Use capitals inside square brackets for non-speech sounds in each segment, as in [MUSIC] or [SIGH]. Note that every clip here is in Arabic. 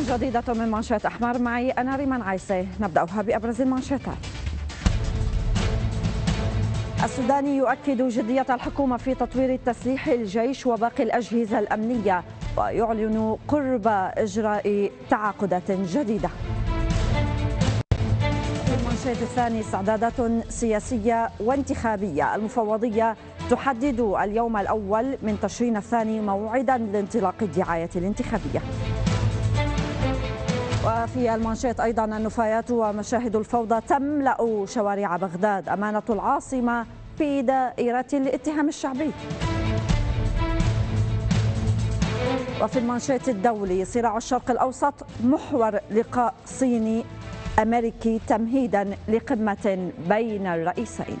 جديدة من منشات أحمر معي أنا ريمان عيسي نبدأها بأبرز المنشطات السوداني يؤكد جدية الحكومة في تطوير التسليح الجيش وباقي الأجهزة الأمنية ويعلن قرب إجراء تعاقدات جديدة المنشط الثاني استعدادات سياسية وانتخابية المفوضية تحدد اليوم الأول من تشرين الثاني موعدا لانطلاق الدعاية الانتخابية وفي المانشيت أيضا النفايات ومشاهد الفوضى تملأ شوارع بغداد أمانة العاصمة في دائرة الاتهام الشعبي وفي المانشيت الدولي صراع الشرق الأوسط محور لقاء صيني أمريكي تمهيدا لقمة بين الرئيسين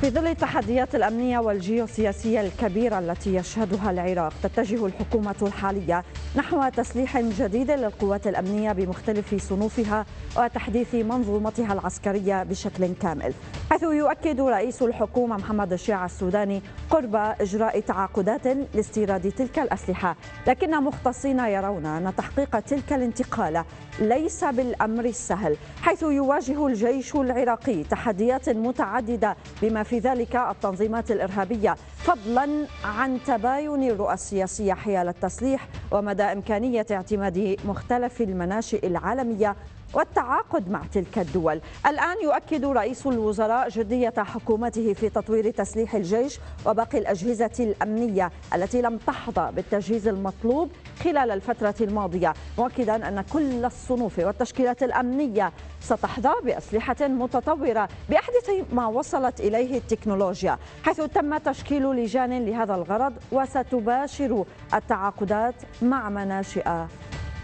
في ظل التحديات الأمنية والجيوسياسية الكبيرة التي يشهدها العراق تتجه الحكومة الحالية نحو تسليح جديد للقوات الأمنية بمختلف صنوفها وتحديث منظومتها العسكرية بشكل كامل حيث يؤكد رئيس الحكومة محمد الشيع السوداني قرب إجراء تعاقدات لاستيراد تلك الأسلحة لكن مختصين يرون أن تحقيق تلك الانتقالة ليس بالأمر السهل حيث يواجه الجيش العراقي تحديات متعددة بما في ذلك التنظيمات الإرهابية فضلا عن تباين الرؤى السياسية حيال التسليح ومدى إمكانية اعتماد مختلف المناشئ العالمية والتعاقد مع تلك الدول الآن يؤكد رئيس الوزراء جدية حكومته في تطوير تسليح الجيش وباقي الأجهزة الأمنية التي لم تحظى بالتجهيز المطلوب خلال الفترة الماضية مؤكدا أن كل الصنوف والتشكيلات الأمنية ستحظى بأسلحة متطورة بأحدث ما وصلت إليه التكنولوجيا حيث تم تشكيل لجان لهذا الغرض وستباشر التعاقدات مع مناشئ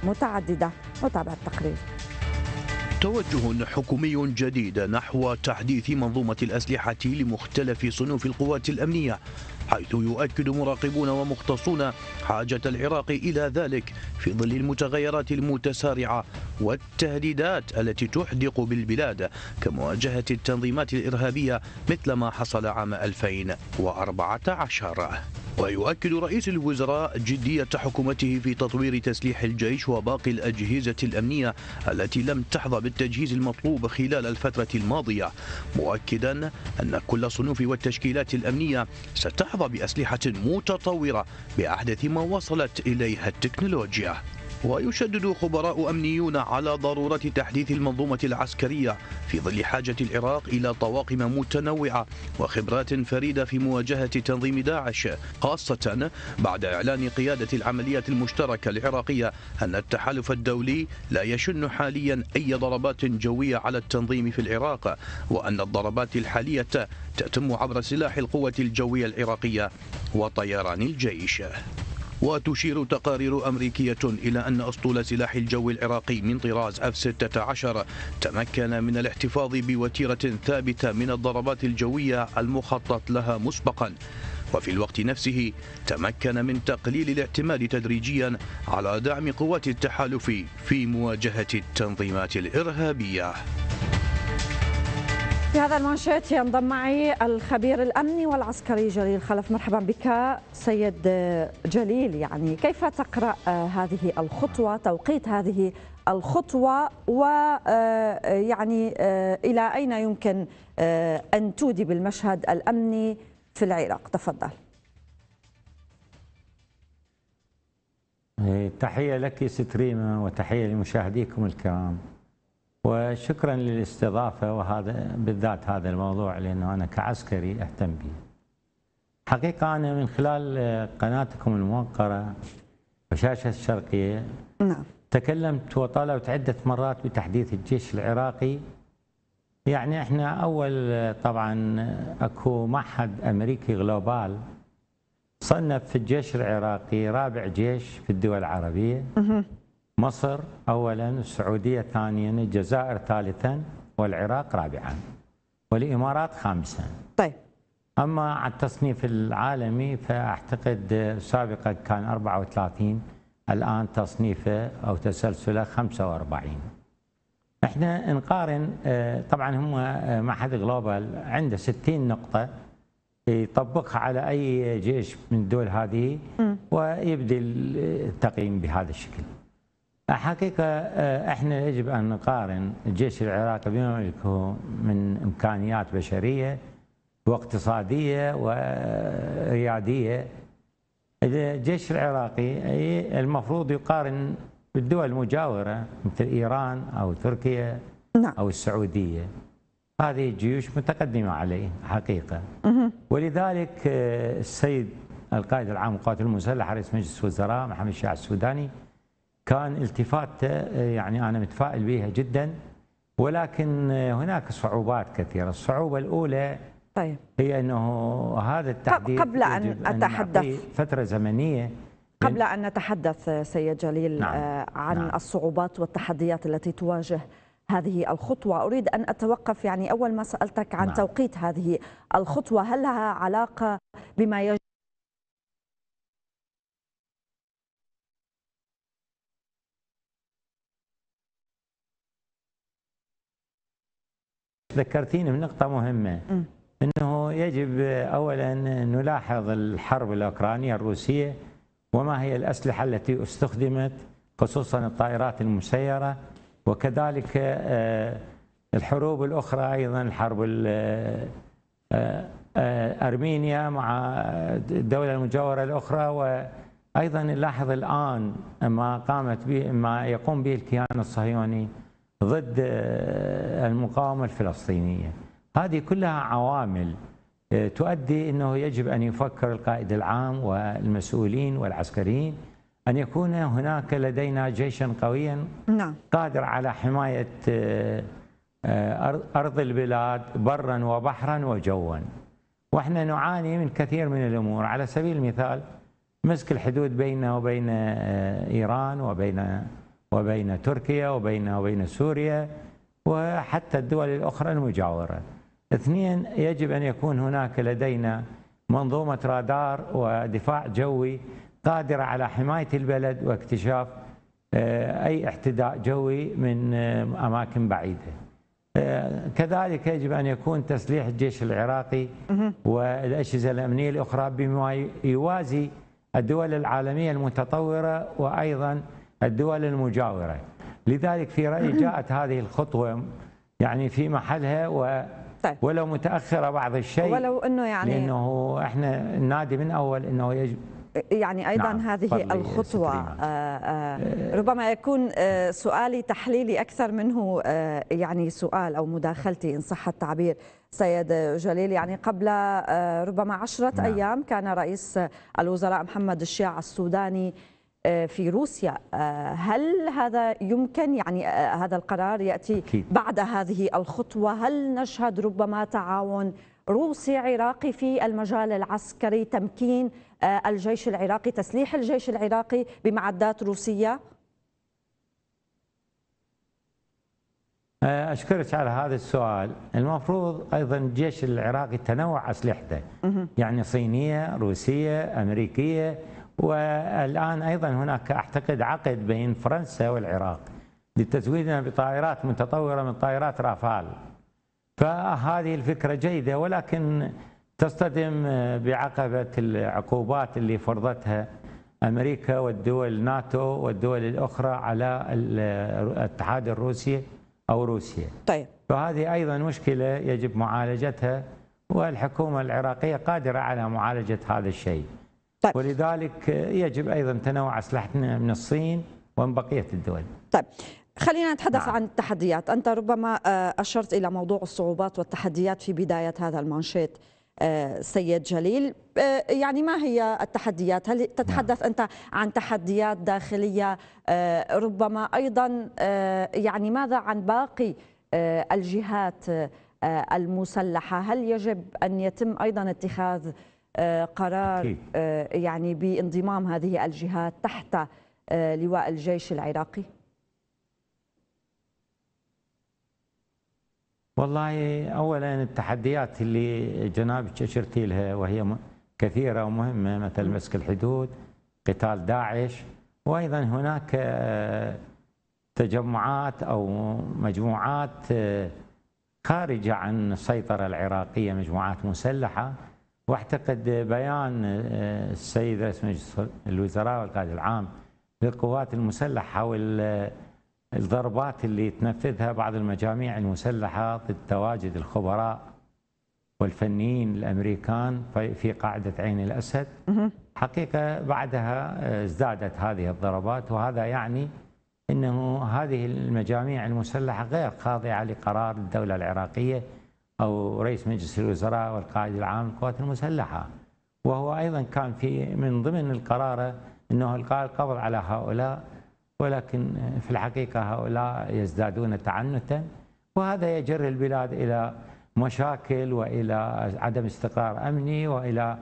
متعددة متابعة التقرير توجه حكومي جديد نحو تحديث منظومة الأسلحة لمختلف صنوف القوات الأمنية حيث يؤكد مراقبون ومختصون حاجة العراق إلى ذلك في ظل المتغيرات المتسارعة والتهديدات التي تحدق بالبلاد كمواجهة التنظيمات الإرهابية مثل ما حصل عام 2014 ويؤكد رئيس الوزراء جدية حكومته في تطوير تسليح الجيش وباقي الأجهزة الأمنية التي لم تحظى بالتجهيز المطلوب خلال الفترة الماضية مؤكدا أن كل الصنوف والتشكيلات الأمنية ستحظى بأسلحة متطورة بأحدث ما وصلت إليها التكنولوجيا ويشدد خبراء أمنيون على ضرورة تحديث المنظومة العسكرية في ظل حاجة العراق إلى طواقم متنوعة وخبرات فريدة في مواجهة تنظيم داعش خاصة بعد إعلان قيادة العملية المشتركة العراقية أن التحالف الدولي لا يشن حاليا أي ضربات جوية على التنظيم في العراق وأن الضربات الحالية تتم عبر سلاح القوة الجوية العراقية وطيران الجيش وتشير تقارير أمريكية إلى أن أسطول سلاح الجو العراقي من طراز اف 16 تمكن من الاحتفاظ بوتيرة ثابتة من الضربات الجوية المخطط لها مسبقا وفي الوقت نفسه تمكن من تقليل الاعتماد تدريجيا على دعم قوات التحالف في مواجهة التنظيمات الإرهابية في هذا المنشات ينضم معي الخبير الامني والعسكري جليل خلف مرحبا بك سيد جليل يعني كيف تقرا هذه الخطوه توقيت هذه الخطوه ويعني آه، آه، الى اين يمكن آه، ان تودي بالمشهد الامني في العراق تفضل إيه، تحيه لك ست ريما وتحيه لمشاهديكم الكرام وشكرا للاستضافة وهذا بالذات هذا الموضوع لأنه أنا كعسكري أهتم به حقيقة أنا من خلال قناتكم الموقرة وشاشة الشرقية نعم تكلمت وطالبت عدة مرات بتحديث الجيش العراقي يعني احنا أول طبعا أكو معهد أمريكي غلوبال صنف في الجيش العراقي رابع جيش في الدول العربية مصر أولا السعودية ثانيا الجزائر ثالثا والعراق رابعا والإمارات خامسا طيب أما على التصنيف العالمي فأعتقد سابقا كان 34 الآن تصنيفه أو تسلسله 45 احنا نقارن آه، طبعا هم آه، معهد جلوبال عنده 60 نقطة يطبقها على أي جيش من الدول هذه ويبدي آه، التقييم بهذا الشكل حقيقة آه، احنا يجب أن نقارن الجيش العراقي بما يملكه من إمكانيات بشرية واقتصادية وريادية الجيش العراقي المفروض يقارن بالدول المجاورة مثل إيران أو تركيا نعم. أو السعودية هذه الجيوش متقدمة عليه حقيقة ولذلك آه، السيد القائد العام للقوات المسلحة رئيس مجلس الوزراء محمد الشاه السوداني كان التفاته آه، يعني انا متفائل بها جدا ولكن آه، هناك صعوبات كثيره، الصعوبه الاولى طيب هي انه هذا التحديث قبل ان اتحدث فتره زمنيه قبل ان نتحدث آه، سيد جليل نعم. عن نعم. الصعوبات والتحديات التي تواجه هذه الخطوة أريد أن أتوقف يعني أول ما سألتك عن نعم. توقيت هذه الخطوة هل لها علاقة بما يجب ذكرتيني بنقطة مهمة أنه يجب أولا نلاحظ الحرب الأوكرانية الروسية وما هي الأسلحة التي استخدمت خصوصا الطائرات المسيرة وكذلك آه، الحروب الأخرى أيضا الحرب آه، آه، أرمينيا مع الدولة المجاورة الأخرى وأيضا نلاحظ الآن ما قامت به ما يقوم به الكيان الصهيوني ضد آه، المقاومة الفلسطينية هذه كلها عوامل آه، تؤدي أنه يجب أن يفكر القائد العام والمسؤولين والعسكريين أن يكون هناك لدينا جيشا قويا نعم. قادر على حماية آه، أرض البلاد برا وبحرا وجوا وإحنا نعاني من كثير من الأمور على سبيل المثال مسك الحدود بيننا وبين إيران وبين وبين تركيا وبين وبين سوريا وحتى الدول الأخرى المجاورة اثنين يجب أن يكون هناك لدينا منظومة رادار ودفاع جوي قادرة على حماية البلد واكتشاف آه، أي احتداء جوي من آه، أماكن بعيدة آه، كذلك يجب أن يكون تسليح الجيش العراقي والأجهزة الأمنية الأخرى بما يوازي الدول العالمية المتطورة وأيضا الدول المجاورة لذلك في رأيي [CLEARS THROAT] جاءت هذه الخطوة يعني في محلها و طيب. ولو متاخره بعض الشيء ولو انه يعني لانه احنا ننادي من اول انه يجب يعني ايضا نعم هذه الخطوه آآ آآ آه، آه، ربما يكون آه، سؤالي تحليلي اكثر منه يعني سؤال او مداخلتي ان صح التعبير سيد جليل يعني قبل ربما عشرة نعم. أيام كان رئيس الوزراء محمد الشيع السوداني آه، في روسيا آه، هل هذا يمكن يعني آه، هذا القرار ياتي أكيد. بعد هذه الخطوه هل نشهد ربما تعاون روسي عراقي في المجال العسكري تمكين الجيش العراقي تسليح الجيش العراقي بمعدات روسيه أشكرك على هذا السؤال المفروض أيضا الجيش العراقي تنوع أسلحته يعني صينية روسية أمريكية والآن أيضا هناك أعتقد عقد بين فرنسا والعراق لتزويدنا بطائرات متطورة من طائرات رافال فهذه الفكرة جيدة ولكن تصطدم بعقبة العقوبات اللي فرضتها أمريكا والدول ناتو والدول الأخرى على الاتحاد الروسي أو روسيا طيب فهذه أيضا مشكلة يجب معالجتها والحكومة العراقية قادرة على معالجة هذا الشيء طيب. ولذلك يجب أيضا تنوع أسلحتنا من الصين ومن بقية الدول طيب خلينا نتحدث نعم. عن التحديات أنت ربما آه، أشرت إلى موضوع الصعوبات والتحديات في بداية هذا المانشيت آه، سيد جليل آه، يعني ما هي التحديات هل تتحدث نعم. أنت عن تحديات داخلية ربما أيضا يعني ماذا عن باقي الجهات المسلحة هل يجب أن يتم أيضا اتخاذ آه، قرار آه، يعني بانضمام هذه الجهات تحت آه، لواء الجيش العراقي؟ والله اولا التحديات اللي جنابك اشرتي لها وهي كثيره ومهمه مثل مسك الحدود، قتال داعش، وايضا هناك تجمعات او مجموعات خارجه عن السيطره العراقيه، مجموعات مسلحه واعتقد بيان آه، السيد رئيس مجلس الوزراء والقائد العام للقوات المسلحه حول الضربات اللي تنفذها بعض المجاميع المسلحه ضد تواجد الخبراء والفنيين الامريكان في قاعده عين الاسد حقيقه بعدها آه، ازدادت هذه الضربات وهذا يعني انه هذه المجاميع المسلحه غير خاضعه لقرار الدوله العراقيه أو رئيس مجلس الوزراء والقائد العام للقوات المسلحة وهو أيضا كان في من ضمن القرارة أنه القاء القبض على هؤلاء ولكن في الحقيقة هؤلاء يزدادون تعنتا وهذا يجر البلاد إلى مشاكل وإلى عدم استقرار أمني وإلى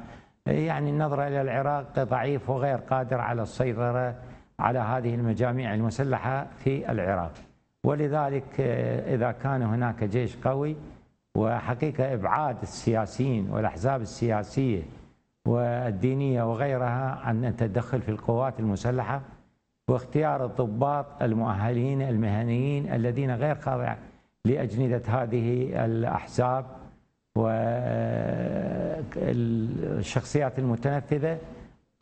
يعني النظرة إلى العراق ضعيف وغير قادر على السيطرة على هذه المجاميع المسلحة في العراق ولذلك إذا كان هناك جيش قوي وحقيقة إبعاد السياسيين والأحزاب السياسية والدينية وغيرها عن التدخل في القوات المسلحة واختيار الضباط المؤهلين المهنيين الذين غير خاضع لأجندة هذه الأحزاب والشخصيات المتنفذة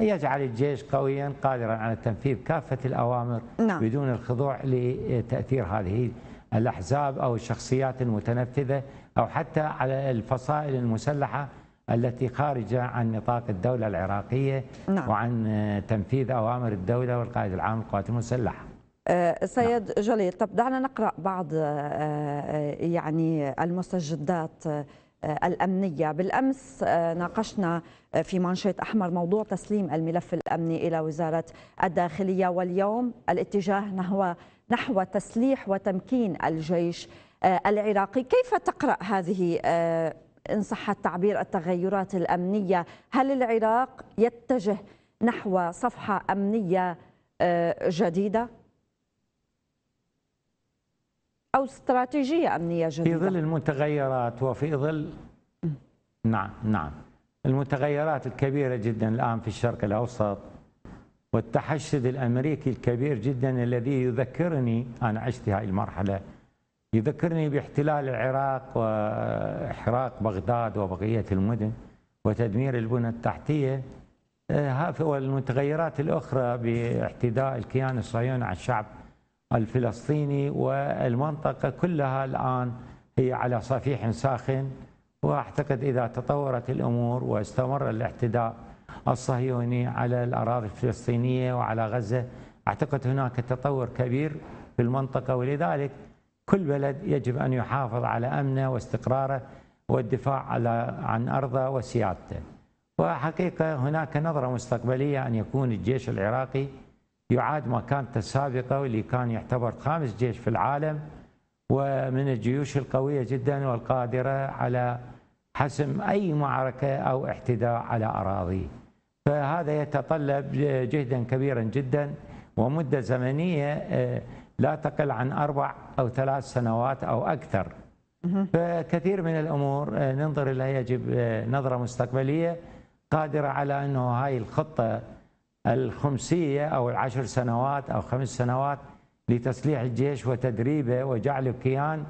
يجعل الجيش قويا قادرا على تنفيذ كافة الأوامر نعم. بدون الخضوع لتأثير هذه الأحزاب أو الشخصيات المتنفذة أو حتى على الفصائل المسلحة التي خارجة عن نطاق الدولة العراقية نعم. وعن تنفيذ أوامر الدولة والقائد العام للقوات المسلحة أه، سيد نعم. جليل طب دعنا نقرأ بعض أه، أه، يعني المستجدات الأمنية بالأمس ناقشنا في منشط أحمر موضوع تسليم الملف الأمني إلى وزارة الداخلية واليوم الاتجاه نحو نحو تسليح وتمكين الجيش آه، العراقي كيف تقرأ هذه آه، إن صح التعبير التغيرات الأمنية هل العراق يتجه نحو صفحة أمنية آه، جديدة أو استراتيجية أمنية جديدة في ظل المتغيرات وفي ظل نعم نعم المتغيرات الكبيرة جدا الآن في الشرق الأوسط والتحشد الأمريكي الكبير جدا الذي يذكرني أنا عشت هذه المرحلة يذكرني باحتلال العراق واحراق بغداد وبقيه المدن وتدمير البنى التحتيه آه، والمتغيرات الاخرى باعتداء الكيان الصهيوني على الشعب الفلسطيني والمنطقه كلها الان هي على صفيح ساخن واعتقد اذا تطورت الامور واستمر الاعتداء الصهيوني على الاراضي الفلسطينيه وعلى غزه اعتقد هناك تطور كبير في المنطقه ولذلك كل بلد يجب أن يحافظ على أمنه واستقراره والدفاع على عن أرضه وسيادته وحقيقة هناك نظرة مستقبلية أن يكون الجيش العراقي يعاد مكانته السابقة واللي كان يعتبر خامس جيش في العالم ومن الجيوش القوية جدا والقادرة على حسم أي معركة أو اعتداء على أراضي فهذا يتطلب جهدا كبيرا جدا ومدة زمنية آه، لا تقل عن أربع أو ثلاث سنوات أو أكثر فكثير من الأمور آه، ننظر إليها يجب آه، نظرة مستقبلية قادرة على أنه هاي الخطة الخمسية أو العشر سنوات أو خمس سنوات لتصليح الجيش وتدريبه وجعله كيان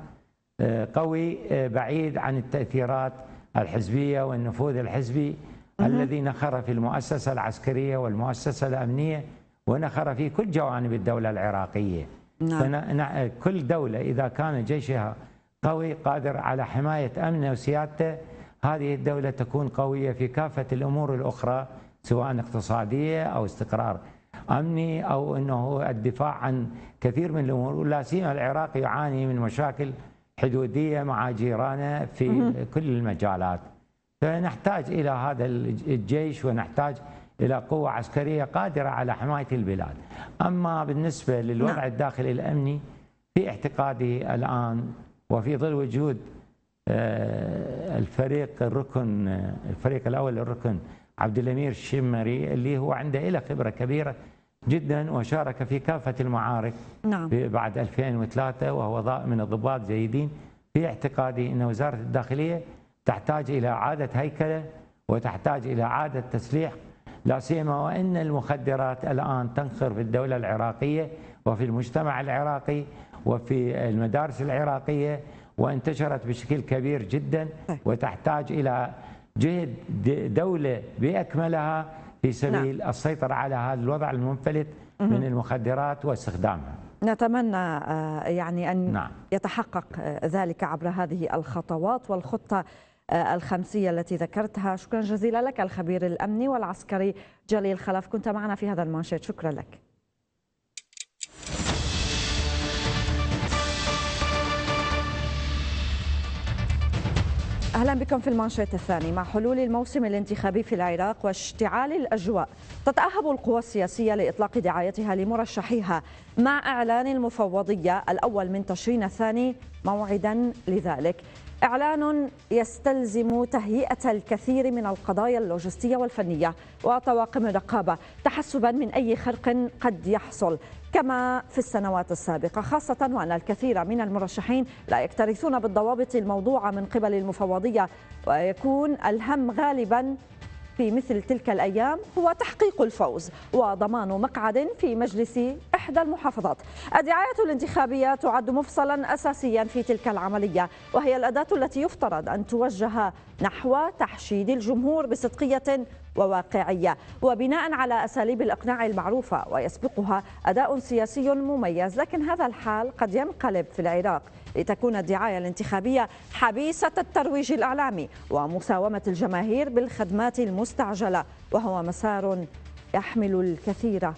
آه، قوي بعيد عن التأثيرات الحزبية والنفوذ الحزبي الذي نخر في المؤسسة العسكرية والمؤسسة الأمنية ونخر في كل جوانب الدولة العراقية نعم. كل دولة إذا كان جيشها قوي قادر على حماية أمنه وسيادته هذه الدولة تكون قوية في كافة الأمور الأخرى سواء اقتصادية أو استقرار أمني أو أنه الدفاع عن كثير من الأمور لا سيما العراق يعاني من مشاكل حدودية مع جيرانه في كل المجالات فنحتاج إلى هذا الجيش ونحتاج إلى قوة عسكرية قادرة على حماية البلاد أما بالنسبة للوضع نعم. الداخلي الأمني في اعتقادي الآن وفي ظل وجود آه، الفريق الركن الفريق الأول الركن عبد الأمير الشمري اللي هو عنده له خبرة كبيرة جدا وشارك في كافة المعارك نعم. بعد 2003 وهو من الضباط جيدين في اعتقادي أن وزارة الداخلية تحتاج إلى إعادة هيكلة وتحتاج إلى إعادة تسليح لا سيما وان المخدرات الان تنخر في الدوله العراقيه وفي المجتمع العراقي وفي المدارس العراقيه وانتشرت بشكل كبير جدا وتحتاج الى جهد دوله باكملها في نعم. سبيل نعم. السيطره على هذا الوضع المنفلت من المخدرات واستخدامها. نتمنى آه، يعني ان نعم. يتحقق آه، ذلك عبر هذه الخطوات والخطه الخمسية التي ذكرتها شكرا جزيلا لك الخبير الأمني والعسكري جليل خلف كنت معنا في هذا المانشيت شكرا لك اهلا بكم في المانشيت الثاني مع حلول الموسم الانتخابي في العراق واشتعال الاجواء تتاهب القوى السياسيه لاطلاق دعايتها لمرشحيها مع اعلان المفوضيه الاول من تشرين الثاني موعدا لذلك إعلان يستلزم تهيئة الكثير من القضايا اللوجستية والفنية وطواقم الرقابة تحسبا من أي خرق قد يحصل كما في السنوات السابقة خاصة وأن الكثير من المرشحين لا يكترثون بالضوابط الموضوعة من قبل المفوضية ويكون الهم غالبا في مثل تلك الأيام هو تحقيق الفوز وضمان مقعد في مجلس إحدى المحافظات الدعاية الانتخابية تعد مفصلا أساسيا في تلك العملية وهي الأداة التي يفترض أن توجه نحو تحشيد الجمهور بصدقية وواقعية وبناء على أساليب الإقناع المعروفة ويسبقها أداء سياسي مميز لكن هذا الحال قد ينقلب في العراق لتكون الدعاية الانتخابية حبيسة الترويج الإعلامي ومساومة الجماهير بالخدمات المستعجلة وهو مسار يحمل الكثير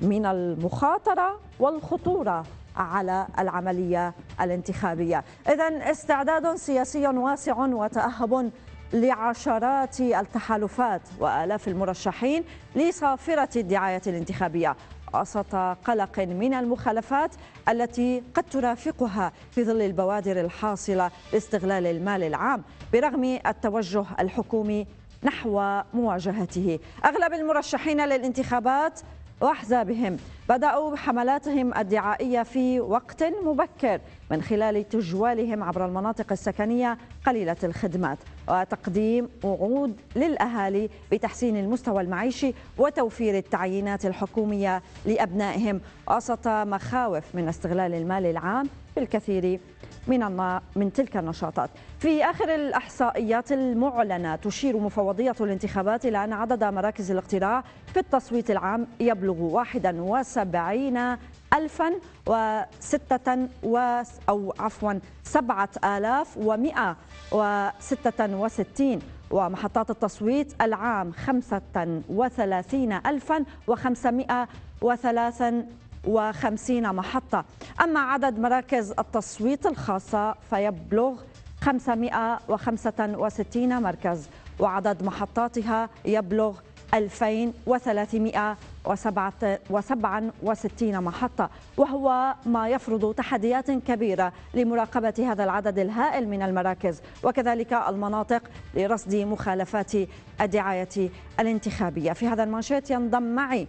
من المخاطرة والخطورة على العملية الانتخابية إذا استعداد سياسي واسع وتأهب لعشرات التحالفات وآلاف المرشحين لصافرة الدعاية الانتخابية وسط قلق من المخالفات التي قد ترافقها في ظل البوادر الحاصلة لاستغلال المال العام برغم التوجه الحكومي نحو مواجهته أغلب المرشحين للانتخابات وأحزابهم بدأوا حملاتهم الدعائية في وقت مبكر من خلال تجوالهم عبر المناطق السكنية قليلة الخدمات وتقديم وعود للأهالي بتحسين المستوى المعيشي وتوفير التعيينات الحكومية لأبنائهم وسط مخاوف من استغلال المال العام بالكثير من من تلك النشاطات. في اخر الاحصائيات المعلنه تشير مفوضيه الانتخابات الى ان عدد مراكز الاقتراع في التصويت العام يبلغ 71 ألفا وستة و أو عفوا سبعة آلاف ومئة وستة وستين ومحطات التصويت العام خمسة وثلاثين ألفا وخمسمائة وثلاثا 150 محطة أما عدد مراكز التصويت الخاصة فيبلغ 565 مركز وعدد محطاتها يبلغ 2367 محطة وهو ما يفرض تحديات كبيرة لمراقبة هذا العدد الهائل من المراكز وكذلك المناطق لرصد مخالفات الدعاية الانتخابية في هذا المنشط ينضم معي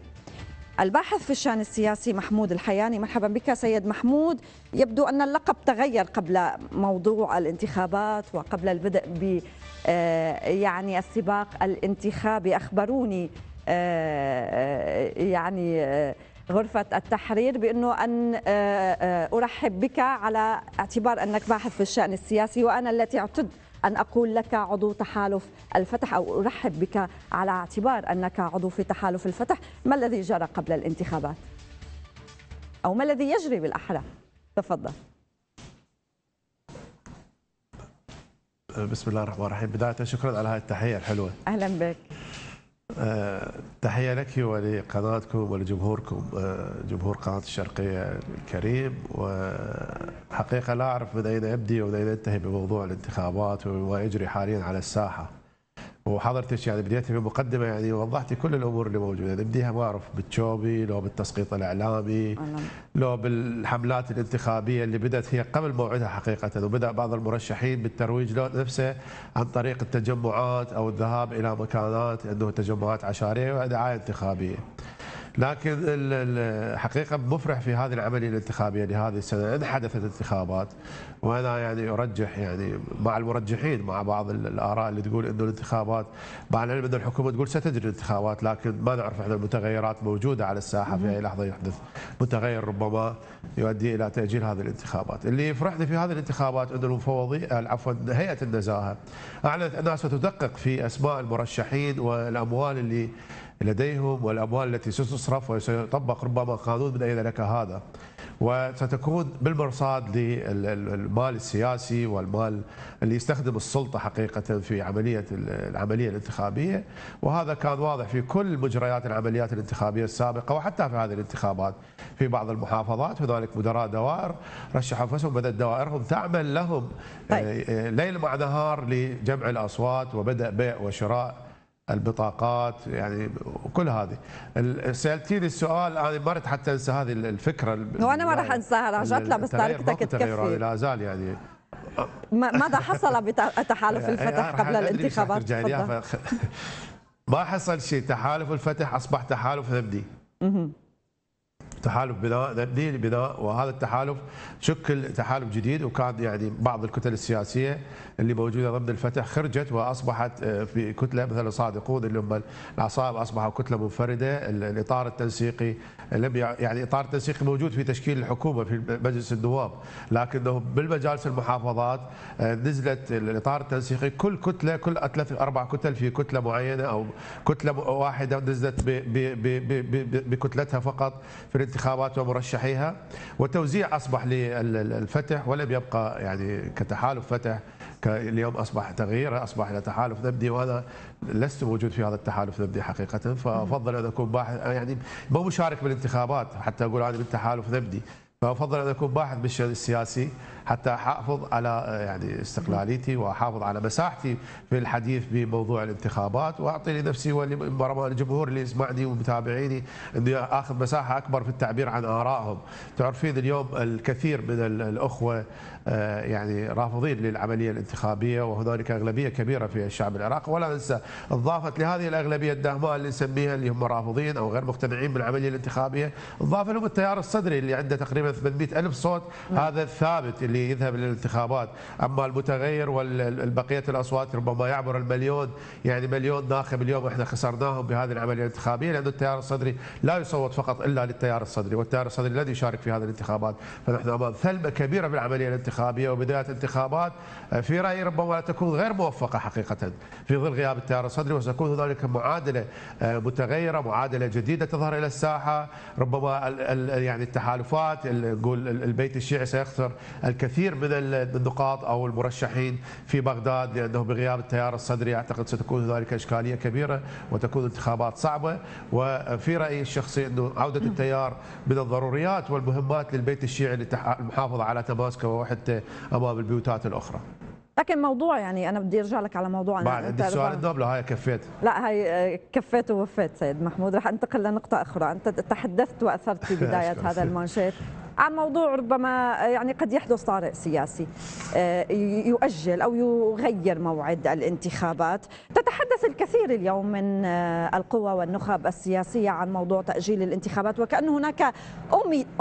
الباحث في الشان السياسي محمود الحياني مرحبا بك سيد محمود يبدو أن اللقب تغير قبل موضوع الانتخابات وقبل البدء ب آه، يعني السباق الانتخابي أخبروني آه، آه، يعني غرفة التحرير بأنه أن أرحب بك على اعتبار أنك باحث في الشأن السياسي وأنا التي اعتدت أن أقول لك عضو تحالف الفتح أو أرحب بك على اعتبار أنك عضو في تحالف الفتح ما الذي جرى قبل الانتخابات أو ما الذي يجري بالأحرى تفضل بسم الله الرحمن الرحيم بداية شكرا على هذه التحية الحلوة أهلا بك آه، تحية لك ولقناتكم ولجمهوركم آه، جمهور قناة الشرقية الكريم وحقيقة لا أعرف من أين أبدي ومن أين أنتهي بموضوع الانتخابات وما يجري حاليا على الساحة وحضرتك يعني بديتي بمقدمه يعني وضحتي كل الامور اللي موجوده يعني بديها ما اعرف بالتشوبي لو بالتسقيط الاعلامي لو بالحملات الانتخابيه اللي بدات هي قبل موعدها حقيقه وبدا بعض المرشحين بالترويج له نفسه عن طريق التجمعات او الذهاب الى مكانات انه تجمعات عشائريه ودعايه انتخابيه. لكن الحقيقه مفرح في هذه العمليه الانتخابيه يعني لهذه السنه ان حدثت انتخابات وانا يعني ارجح يعني مع المرجحين مع بعض الاراء اللي تقول انه الانتخابات مع العلم ان الحكومه تقول ستجري الانتخابات لكن ما نعرف احنا المتغيرات موجوده على الساحه في اي لحظه يحدث متغير ربما يؤدي الى تاجيل هذه الانتخابات، اللي يفرحني في هذه الانتخابات انه المفوضي آه، عفوا هيئه النزاهه اعلنت انها ستدقق في اسماء المرشحين والاموال اللي لديهم والأموال التي ستصرف وسيطبق ربما قانون من أين لك هذا وستكون بالمرصاد للمال السياسي والمال اللي يستخدم السلطة حقيقة في عملية العملية الانتخابية وهذا كان واضح في كل مجريات العمليات الانتخابية السابقة وحتى في هذه الانتخابات في بعض المحافظات هنالك مدراء دوائر رشحوا أنفسهم بدأت دوائرهم تعمل لهم طيب. آه، آه، ليل مع نهار لجمع الأصوات وبدأ بيع وشراء البطاقات يعني كل هذه سالتيني السؤال انا ما رحت حتى انسى هذه الفكره هو انا ما راح انساها رجعت لها بس طريقتك تكفي لا زال يعني ماذا حصل بتحالف [LAUGHS] الفتح قبل الانتخابات؟ [LAUGHS] ما حصل شيء تحالف الفتح اصبح تحالف ذمدي تحالف بدواء دليل بداء وهذا التحالف شكل تحالف جديد وكان يعني بعض الكتل السياسيه اللي موجوده ضمن الفتح خرجت واصبحت آه، في كتله مثل الصادقون اللي هم العصائب اصبحوا كتله منفرده الاطار التنسيقي لم يعني اطار التنسيقي موجود في تشكيل الحكومه في مجلس النواب لكنه بالمجالس المحافظات آه، نزلت الاطار التنسيقي كل كتله كل ثلاث اربع كتل في كتله معينه او كتله واحده نزلت بكتلتها فقط في انتخابات ومرشحيها والتوزيع اصبح للفتح ولم يبقى يعني كتحالف فتح اليوم اصبح تغيير اصبح الى تحالف نبدي وهذا لست موجود في هذا التحالف نبدي حقيقه فافضل ان اكون باحث يعني مو مشارك بالانتخابات حتى اقول انا بالتحالف نبدي فافضل ان اكون باحث بالشان السياسي حتى احافظ على آه، يعني استقلاليتي واحافظ على مساحتي في الحديث بموضوع الانتخابات واعطي لنفسي والجمهور اللي يسمعني ومتابعيني اني اخذ مساحه اكبر في التعبير عن ارائهم تعرفين اليوم الكثير من الاخوه آه، يعني رافضين للعمليه الانتخابيه وهنالك اغلبيه كبيره في الشعب العراقي ولا ننسى اضافت لهذه الاغلبيه الدهماء اللي نسميها اللي هم رافضين او غير مقتنعين بالعمليه الانتخابيه اضاف لهم التيار الصدري اللي عنده تقريبا 800 الف صوت نعم. هذا الثابت اللي ليذهب للانتخابات اما المتغير والبقيه الاصوات ربما يعبر المليون يعني مليون ناخب اليوم احنا خسرناهم بهذه العمليه الانتخابيه لانه التيار الصدري لا يصوت فقط الا للتيار الصدري والتيار الصدري الذي يشارك في هذه الانتخابات فنحن امام ثلمه كبيره في العمليه الانتخابيه وبدايه انتخابات في رايي ربما لا تكون غير موفقه حقيقه في ظل غياب التيار الصدري وستكون هنالك معادله آه، متغيره معادله جديده تظهر الى الساحه ربما يعني التحالفات نقول البيت الشيعي سيخسر الكثير الكثير من النقاط او المرشحين في بغداد لانه بغياب التيار الصدري اعتقد ستكون ذلك اشكاليه كبيره وتكون انتخابات صعبه وفي رايي الشخصي انه عوده التيار من الضروريات والمهمات للبيت الشيعي للمحافظه على تماسكه ووحدته امام البيوتات الاخرى. لكن موضوع يعني انا بدي ارجع لك على موضوع بعد عندي سؤال النبله هاي كفيت لا هاي آه، كفيت ووفيت سيد محمود رح انتقل لنقطه اخرى انت تحدثت واثرت في [LAUGHS] بدايه هذا المانشيت عن موضوع ربما يعني قد يحدث طارئ سياسي آه، يؤجل أو يغير موعد الانتخابات تتحدث الكثير اليوم من آه، القوى والنخب السياسية عن موضوع تأجيل الانتخابات وكأن هناك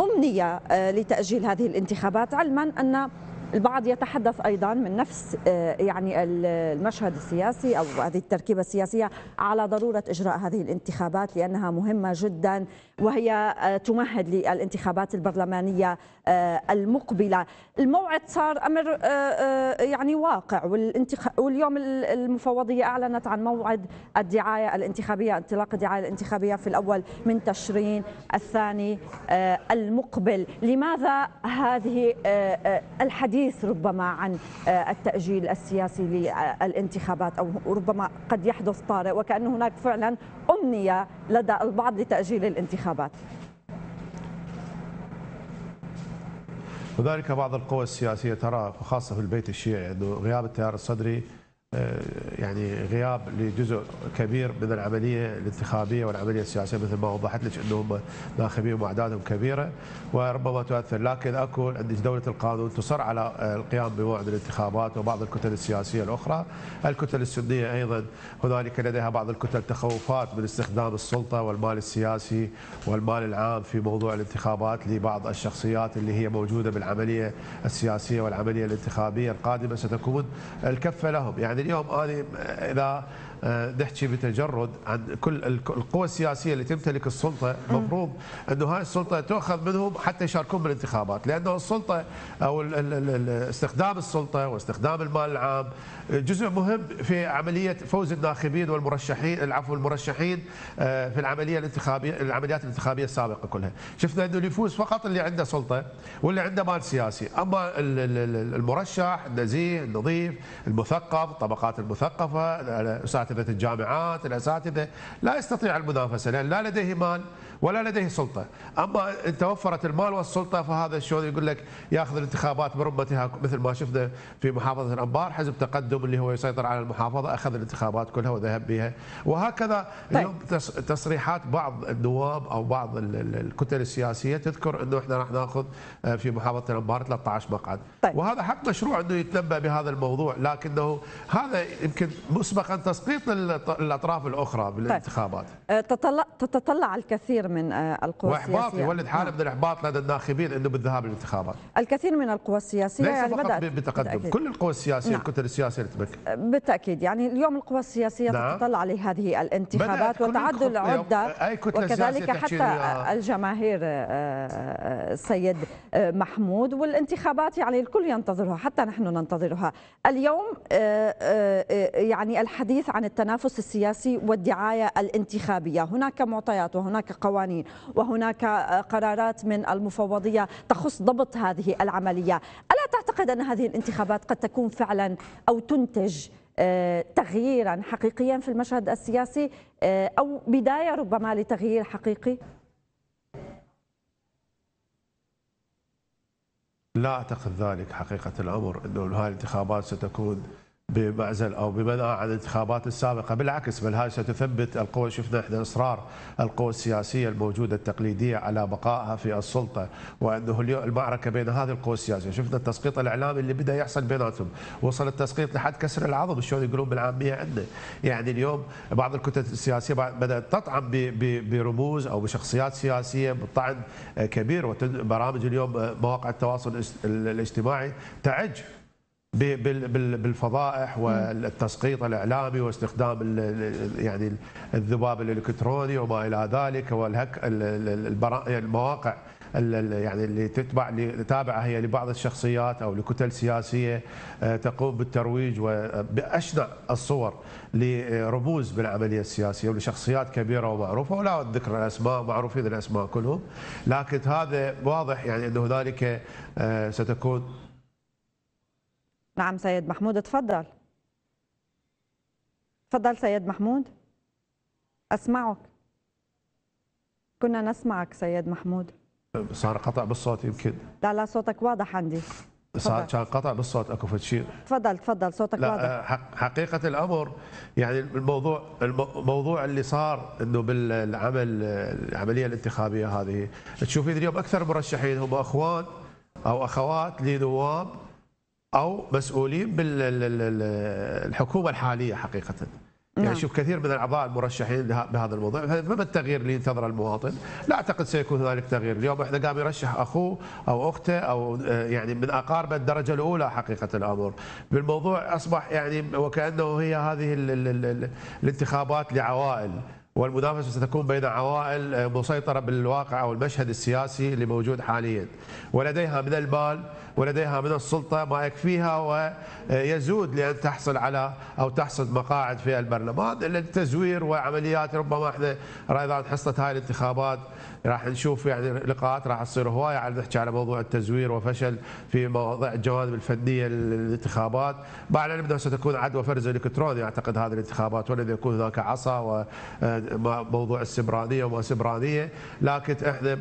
أمنية آه، لتأجيل هذه الانتخابات علما أن البعض يتحدث ايضا من نفس آه، يعني المشهد السياسي او هذه التركيبه السياسيه على ضروره اجراء هذه الانتخابات لانها مهمه جدا وهي آه، تمهد للانتخابات البرلمانيه آه، المقبله، الموعد صار امر يعني واقع واليوم المفوضيه اعلنت عن موعد الدعايه الانتخابيه انطلاق الدعايه الانتخابيه في الاول من تشرين الثاني المقبل، لماذا هذه الحديث الحديث ربما عن آه، التأجيل السياسي للانتخابات أو ربما قد يحدث طارئ وكأن هناك فعلا أمنية لدى البعض لتأجيل الانتخابات وذلك بعض القوى السياسية ترى خاصة في البيت الشيعي غياب التيار الصدري آه، يعني غياب لجزء كبير من العمليه الانتخابيه والعمليه السياسيه مثل ما وضحت لك انهم ناخبين واعدادهم كبيره وربما تؤثر لكن اكو عند دوله القانون تصر على القيام بموعد الانتخابات وبعض الكتل السياسيه الاخرى، الكتل السنيه ايضا هنالك لديها بعض الكتل تخوفات من استخدام السلطه والمال السياسي والمال العام في موضوع الانتخابات لبعض الشخصيات اللي هي موجوده بالعمليه السياسيه والعمليه الانتخابيه القادمه ستكون الكفه لهم، يعني اليوم اني اذا آه، نحكي بتجرد عن كل القوى السياسيه اللي تمتلك السلطه المفروض انه هاي السلطه تؤخذ منهم حتى يشاركون بالانتخابات لانه السلطه او استخدام السلطه واستخدام المال العام جزء مهم في عمليه فوز الناخبين والمرشحين عفوا المرشحين آه، في العمليه الانتخابيه العمليات الانتخابيه السابقه كلها شفنا انه اللي يفوز فقط اللي عنده سلطه واللي عنده مال سياسي اما المرشح النزيه النظيف المثقف الطبقات المثقفه آه، اساتذه الجامعات، الاساتذه لا يستطيع المنافسه لان لا لديه مال ولا لديه سلطه، اما ان توفرت المال والسلطه فهذا الشلون يقول لك ياخذ الانتخابات برمتها مثل ما شفنا في محافظه الانبار، حزب تقدم اللي هو يسيطر على المحافظه اخذ الانتخابات كلها وذهب بها، وهكذا طيب. اليوم تصريحات بعض النواب او بعض الكتل السياسيه تذكر انه احنا راح ناخذ آه، في محافظه الانبار 13 مقعد، طيب. وهذا حق مشروع انه يتنبا بهذا الموضوع، لكنه هذا يمكن مسبقا تسقيط تخطيط الاطراف الاخرى طيب. بالانتخابات طيب. تطلع تتطلع الكثير من أه، القوى السياسيه واحباط يولد حاله من نعم. الاحباط لدى الناخبين انه بالذهاب للانتخابات الكثير من القوى السياسيه ليس يعني فقط بدأت بتقدم بالتأكيد. كل القوى السياسيه نعم. الكتل السياسيه أه، تتمكن بالتاكيد يعني اليوم القوى السياسيه نعم. تتطلع لهذه الانتخابات وتعدل عده وكذلك حتى الجماهير السيد محمود والانتخابات يعني الكل ينتظرها حتى نحن ننتظرها اليوم يعني الحديث عن التنافس السياسي والدعاية الانتخابية هناك معطيات وهناك قوانين وهناك آه، قرارات من المفوضية تخص ضبط هذه العملية ألا تعتقد أن هذه الانتخابات قد تكون فعلا أو تنتج آه، تغييرا حقيقيا في المشهد السياسي آه، أو بداية ربما لتغيير حقيقي؟ لا أعتقد ذلك حقيقة الأمر أنه هذه الانتخابات ستكون بمعزل او ببناء عن الانتخابات السابقه بالعكس بل هذه ستثبت القوى شفنا احنا اصرار القوى السياسيه الموجوده التقليديه على بقائها في السلطه وانه المعركه بين هذه القوى السياسيه شفنا التسقيط الاعلامي اللي بدا يحصل بيناتهم وصل التسقيط لحد كسر العظم شلون يقولون بالعاميه عندنا يعني اليوم بعض الكتل السياسيه بدات تطعن برموز او بشخصيات سياسيه بطعن كبير وبرامج اليوم مواقع التواصل الاجتماعي تعج بالفضائح والتسقيط الاعلامي واستخدام يعني الذباب الالكتروني وما الى ذلك والهك يعني المواقع يعني اللي تتبع تابعه هي لبعض الشخصيات او لكتل سياسيه آه، تقوم بالترويج وباشنع الصور لرموز بالعمليه السياسيه ولشخصيات كبيره ومعروفه ولا ذكر الاسماء معروفين الاسماء كلهم لكن هذا واضح يعني انه هنالك آه، ستكون نعم سيد محمود تفضل تفضل سيد محمود اسمعك كنا نسمعك سيد محمود صار قطع بالصوت يمكن لا لا صوتك واضح عندي صار قطع بالصوت اكو شيء تفضل تفضل صوتك لا واضح حقيقه الامر يعني الموضوع الموضوع اللي صار انه بالعمل العمليه الانتخابيه هذه تشوفين اليوم اكثر مرشحين هم اخوان او اخوات لنواب او مسؤولين بالحكومه الحاليه حقيقه يعني نعم. شوف كثير من الاعضاء المرشحين بهذا الموضوع ما التغيير اللي ينتظره المواطن لا اعتقد سيكون ذلك تغيير اليوم احنا قام يرشح اخوه او اخته او آه، يعني من اقاربه الدرجه الاولى حقيقه الامر بالموضوع اصبح يعني وكانه هي هذه الانتخابات لعوائل والمنافسه ستكون بين عوائل آه، مسيطره بالواقع او المشهد السياسي اللي موجود حاليا ولديها من المال ولديها من السلطه ما يكفيها ويزود آه، لان تحصل على او تحصد مقاعد في البرلمان التزوير وعمليات ربما احنا رايدات حصه هاي الانتخابات راح نشوف يعني لقاءات راح تصير هوايه على نحكي على موضوع التزوير وفشل في مواضيع الجوانب الفنيه للانتخابات بعد نبدا ستكون عدوى فرز الكتروني اعتقد هذه الانتخابات ولن يكون هناك عصا وموضوع آه، السبرانيه وما سبرانيه لكن احنا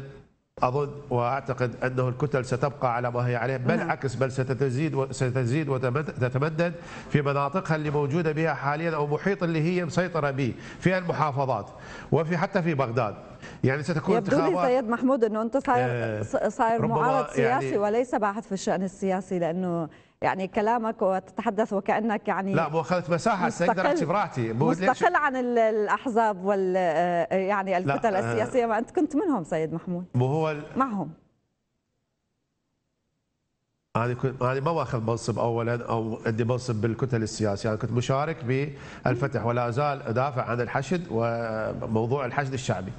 اظن واعتقد انه الكتل ستبقى على ما هي عليه بالعكس نعم. بل ستزيد ستزيد وتتمدد في مناطقها اللي موجوده بها حاليا او محيط اللي هي مسيطره به في المحافظات وفي حتى في بغداد يعني ستكون يبدو لي سيد محمود انه انت صاير آه، صاير معارض يعني سياسي يعني وليس باحث في الشان السياسي لانه يعني كلامك وتتحدث وكانك يعني لا اخذت مساحه سيقدر احكي براحتي مستقل عن الاحزاب وال آه، يعني الكتل آه، السياسيه ما انت كنت منهم سيد محمود هو ال... معهم أنا كنت أنا ما واخذ منصب أولا أو عندي منصب بالكتل السياسية، أنا كنت مشارك بالفتح ولا أزال أدافع عن الحشد وموضوع الحشد الشعبي.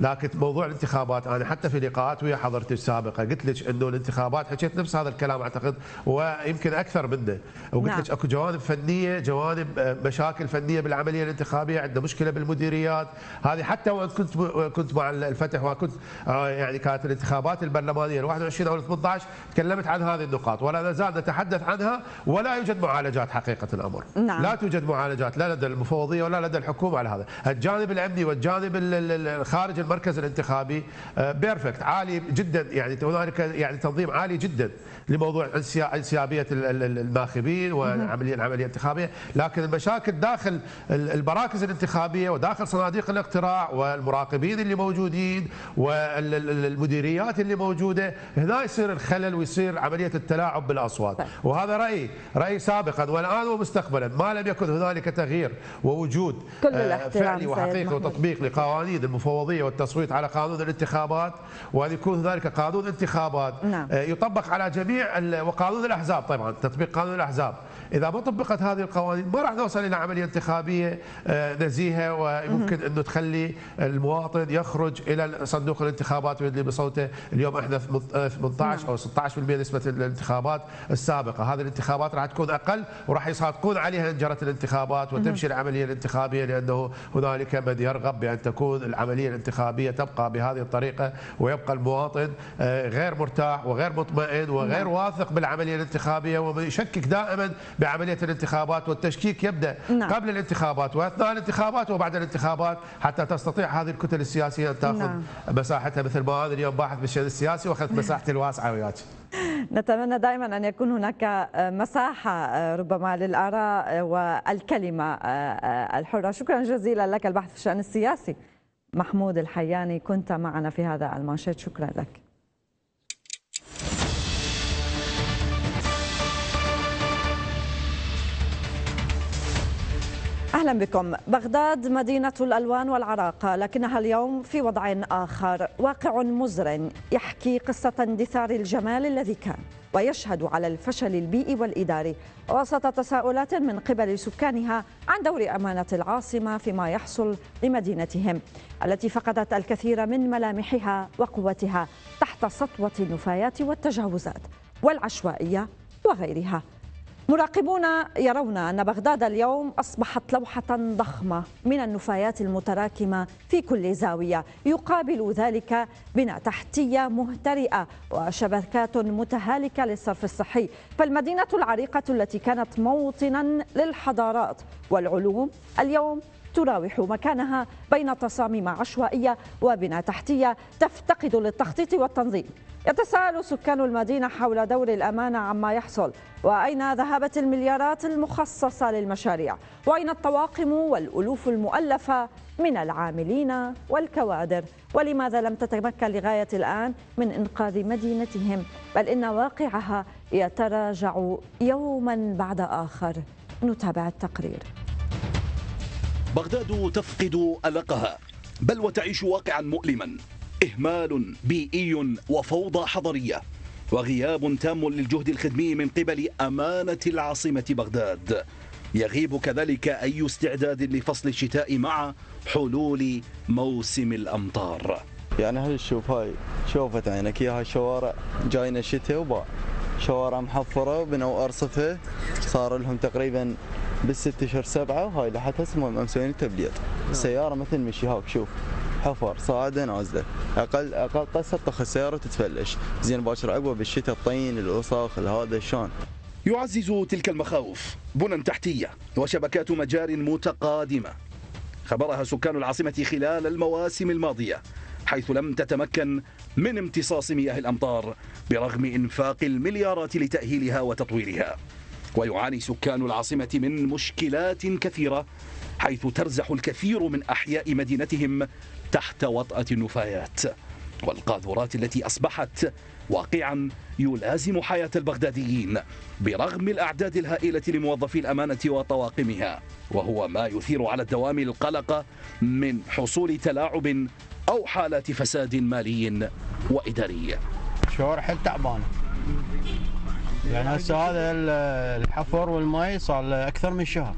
لكن موضوع الانتخابات انا حتى في لقاءات ويا حضرتك السابقه قلت لك انه الانتخابات حكيت نفس هذا الكلام اعتقد ويمكن اكثر منه وقلت نعم. لك اكو جوانب فنيه جوانب آه، مشاكل فنيه بالعمليه الانتخابيه عندنا مشكله بالمديريات هذه حتى وان كنت كنت مع الفتح وكنت آه، يعني كانت الانتخابات البرلمانيه ال 21 او ال 18 تكلمت عن هذه النقاط ولا نزال نتحدث عنها ولا يوجد معالجات حقيقه الامر نعم. لا توجد معالجات لا لدى المفوضيه ولا لدى الحكومه على هذا الجانب الامني والجانب الخارج المركز الانتخابي آه، بيرفكت عالي جدا يعني هنالك يعني تنظيم عالي جدا لموضوع انسيابيه الناخبين وعمليه العمليه الانتخابيه لكن المشاكل داخل المراكز الانتخابيه وداخل صناديق الاقتراع والمراقبين اللي موجودين والمديريات اللي موجوده هنا يصير الخلل ويصير عمليه التلاعب بالاصوات طيب. وهذا رايي راي سابقا والان ومستقبلا ما لم يكن هنالك تغيير ووجود آه، فعلي وحقيقي وتطبيق لقوانين المفوضيه والتصويت على قانون الانتخابات وأن يكون ذلك قانون انتخابات نعم. آه، يطبق على جميع وقانون الأحزاب طبعا تطبيق قانون الأحزاب اذا ما طبقت هذه القوانين ما راح نوصل الى عمليه انتخابيه آه، نزيهه وممكن انه تخلي المواطن يخرج الى صندوق الانتخابات ويدلي بصوته اليوم احنا 18 آه، او 16% نسبه الانتخابات السابقه هذه الانتخابات راح تكون اقل وراح يصادقون عليها ان جرت الانتخابات وتمشي العمليه الانتخابيه لانه هنالك من يرغب بان تكون العمليه الانتخابيه تبقى بهذه الطريقه ويبقى المواطن آه، غير مرتاح وغير مطمئن وغير نعم. واثق بالعمليه الانتخابيه ويشكك دائما بعمليه الانتخابات والتشكيك يبدا نعم. قبل الانتخابات واثناء الانتخابات وبعد الانتخابات حتى تستطيع هذه الكتل السياسيه ان تاخذ نعم. مساحتها مثل ما هذا اليوم باحث بالشان السياسي واخذت [LAUGHS] مساحتي الواسعه وياك نتمنى دائما ان يكون هناك آه، مساحه آه، ربما للاراء آه، والكلمه الحره شكرا جزيلا لك البحث في الشان السياسي محمود الحياني كنت معنا في هذا المانشيت شكرا لك أهلا بكم بغداد مدينة الألوان والعراقة لكنها اليوم في وضع آخر واقع مزر يحكي قصة اندثار الجمال الذي كان ويشهد على الفشل البيئي والإداري وسط تساؤلات من قبل سكانها عن دور أمانة العاصمة فيما يحصل لمدينتهم التي فقدت الكثير من ملامحها وقوتها تحت سطوة النفايات والتجاوزات والعشوائية وغيرها مراقبون يرون أن بغداد اليوم أصبحت لوحة ضخمة من النفايات المتراكمة في كل زاوية يقابل ذلك بناء تحتية مهترئة وشبكات متهالكة للصرف الصحي فالمدينة العريقة التي كانت موطنا للحضارات والعلوم اليوم تراوح مكانها بين تصاميم عشوائية وبنى تحتية تفتقد للتخطيط والتنظيم يتساءل سكان المدينة حول دور الأمانة عما يحصل وأين ذهبت المليارات المخصصة للمشاريع وأين الطواقم والألوف المؤلفة من العاملين والكوادر ولماذا لم تتمكن لغاية الآن من إنقاذ مدينتهم بل إن واقعها يتراجع يوما بعد آخر نتابع التقرير بغداد تفقد ألقها بل وتعيش واقعا مؤلما إهمال بيئي وفوضى حضرية وغياب تام للجهد الخدمي من قبل أمانة العاصمة بغداد يغيب كذلك أي استعداد لفصل الشتاء مع حلول موسم الأمطار يعني هل شوف هاي شوفت عينك يا هاي شوارع جاينا شتاء وباء شوارع محفرة وبنوا أرصفة صار لهم تقريبا بالست شهر سبعة وهاي لحد هسه ما مسويين تبليط نعم. السيارة مثل مشي هاك شوف حفر صاعده نازله اقل اقل قصه طخ السياره تتفلش زين باكر اقوى بالشتاء الطين الوساخ هذا شلون يعزز تلك المخاوف بنى تحتيه وشبكات مجار متقادمه خبرها سكان العاصمه خلال المواسم الماضيه حيث لم تتمكن من امتصاص مياه الامطار برغم انفاق المليارات لتاهيلها وتطويرها ويعاني سكان العاصمة من مشكلات كثيرة حيث ترزح الكثير من أحياء مدينتهم تحت وطأة النفايات والقاذورات التي أصبحت واقعا يلازم حياة البغداديين برغم الأعداد الهائلة لموظفي الأمانة وطواقمها وهو ما يثير على الدوام القلق من حصول تلاعب أو حالات فساد مالي وإداري شعور حل تعبان يعني هسه هذا الحفر والمي صار له اكثر من شهر